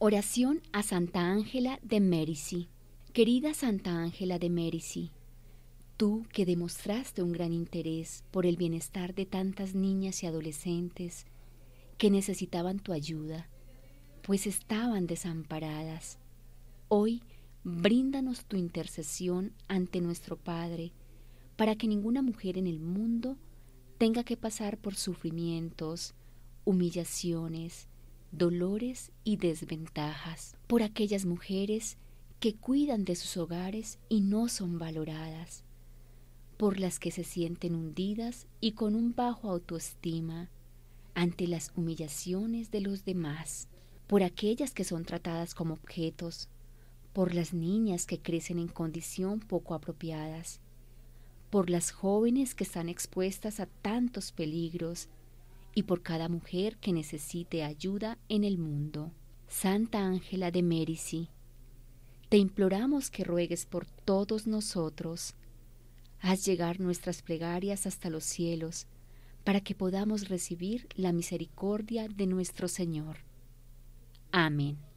Oración a Santa Ángela de Mérici. Querida Santa Ángela de Mérici, tú que demostraste un gran interés por el bienestar de tantas niñas y adolescentes que necesitaban tu ayuda, pues estaban desamparadas, hoy bríndanos tu intercesión ante nuestro Padre, para que ninguna mujer en el mundo tenga que pasar por sufrimientos, humillaciones, dolores y desventajas por aquellas mujeres que cuidan de sus hogares y no son valoradas, por las que se sienten hundidas y con un bajo autoestima ante las humillaciones de los demás, por aquellas que son tratadas como objetos, por las niñas que crecen en condición poco apropiadas, por las jóvenes que están expuestas a tantos peligros y por cada mujer que necesite ayuda en el mundo. Santa Ángela de Mérici, te imploramos que ruegues por todos nosotros. Haz llegar nuestras plegarias hasta los cielos, para que podamos recibir la misericordia de nuestro Señor. Amén.